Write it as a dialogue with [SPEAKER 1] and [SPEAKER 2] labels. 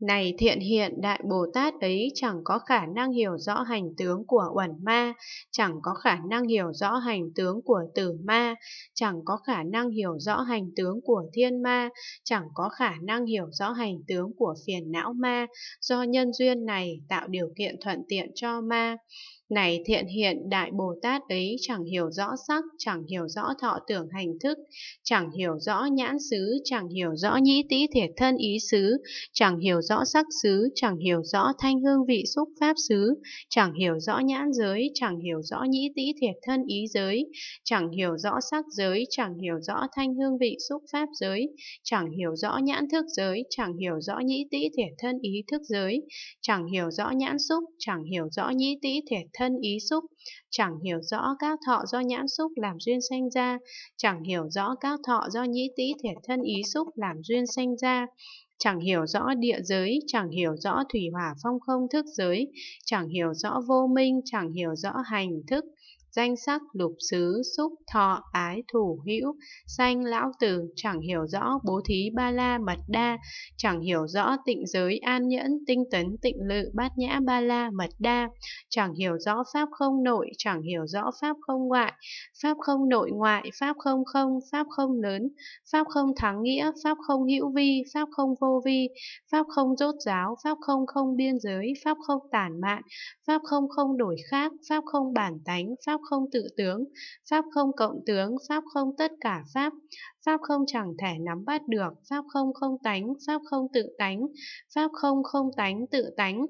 [SPEAKER 1] Này thiện hiện đại Bồ Tát ấy chẳng có khả năng hiểu rõ hành tướng của uẩn ma, chẳng có khả năng hiểu rõ hành tướng của tử ma, chẳng có khả năng hiểu rõ hành tướng của thiên ma, chẳng có khả năng hiểu rõ hành tướng của phiền não ma, do nhân duyên này tạo điều kiện thuận tiện cho ma. Này thiện hiện đại Bồ Tát ấy chẳng hiểu rõ sắc, chẳng hiểu rõ thọ tưởng hành thức, chẳng hiểu rõ nhãn xứ, chẳng hiểu rõ nhĩ tĩ thiệt thân ý xứ, chẳng hiểu rõ sắc xứ, chẳng hiểu rõ thanh hương vị xúc pháp xứ, chẳng hiểu rõ nhãn giới, chẳng hiểu rõ nhĩ tĩ thiệt thân ý giới, chẳng hiểu rõ sắc giới, chẳng hiểu rõ thanh hương vị xúc pháp giới, chẳng hiểu rõ nhãn thức giới, chẳng hiểu rõ nhĩ tĩ thiệt thân ý thức giới, chẳng hiểu rõ nhãn xúc, chẳng hiểu rõ nhĩ tĩ thiệt thân ý xúc, chẳng hiểu rõ các thọ do nhãn xúc làm duyên sanh ra, chẳng hiểu rõ các thọ do nhĩ tĩ thể thân ý xúc làm duyên sanh ra, chẳng hiểu rõ địa giới, chẳng hiểu rõ thủy hỏa phong không thức giới, chẳng hiểu rõ vô minh, chẳng hiểu rõ hành thức, danh sắc lục xứ xúc thọ ái thủ hữu sanh lão tử chẳng hiểu rõ bố thí ba la mật đa chẳng hiểu rõ tịnh giới an nhẫn tinh tấn tịnh lự bát nhã ba la mật đa chẳng hiểu rõ pháp không nội chẳng hiểu rõ pháp không ngoại pháp không nội ngoại pháp không không pháp không lớn pháp không thắng nghĩa pháp không hữu vi pháp không vô vi pháp không rốt giáo pháp không không biên giới pháp không tản mạn pháp không không đổi khác pháp không bản tánh pháp không tự tướng, Pháp không cộng tướng, Pháp không tất cả Pháp, Pháp không chẳng thể nắm bắt được, Pháp không không tánh, Pháp không tự tánh, Pháp không không tánh tự tánh,